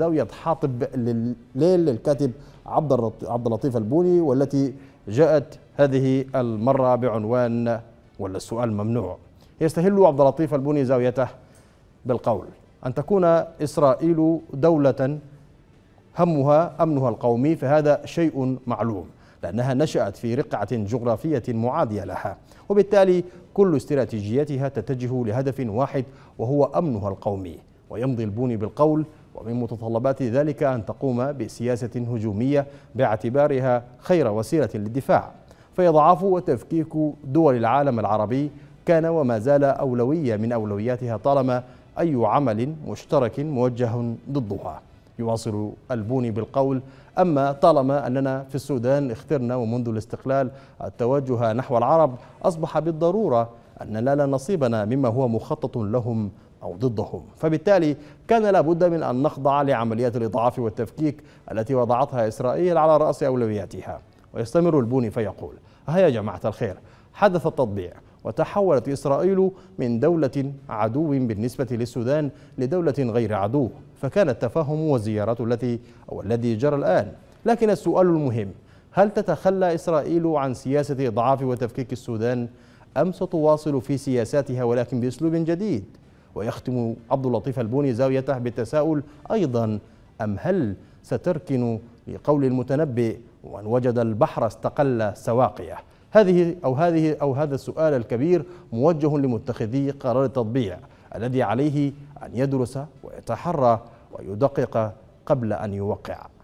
زاوية حاطب لليل للكاتب عبد عبد اللطيف البوني والتي جاءت هذه المرة بعنوان ولا السؤال ممنوع يستهل عبد اللطيف البوني زاويته بالقول أن تكون إسرائيل دولة همها أمنها القومي فهذا شيء معلوم لأنها نشأت في رقعة جغرافية معادية لها وبالتالي كل استراتيجيتها تتجه لهدف واحد وهو أمنها القومي ويمضي البوني بالقول ومن متطلبات ذلك أن تقوم بسياسة هجومية باعتبارها خير وسيلة للدفاع فيضعاف وتفكيك دول العالم العربي كان وما زال أولوية من أولوياتها طالما أي عمل مشترك موجه ضدها يواصل البوني بالقول أما طالما أننا في السودان اخترنا ومنذ الاستقلال التوجه نحو العرب أصبح بالضرورة أن لا نصيبنا مما هو مخطط لهم أو ضدهم فبالتالي كان لابد من أن نخضع لعمليات الإضعاف والتفكيك التي وضعتها إسرائيل على رأس أولوياتها ويستمر البوني فيقول هيا جماعة الخير حدث التطبيع وتحولت إسرائيل من دولة عدو بالنسبة للسودان لدولة غير عدو فكان التفاهم والزيارات التي أو الذي جرى الآن لكن السؤال المهم هل تتخلى إسرائيل عن سياسة إضعاف وتفكيك السودان أم ستواصل في سياساتها ولكن بأسلوب جديد؟ ويختم عبد اللطيف البوني زاويته بالتساؤل أيضا أم هل ستركن لقول المتنبئ وأن وجد البحر استقل سواقيه هذه أو هذه أو هذا السؤال الكبير موجه لمتخذي قرار التطبيع الذي عليه أن يدرس ويتحرى ويدقق قبل أن يوقع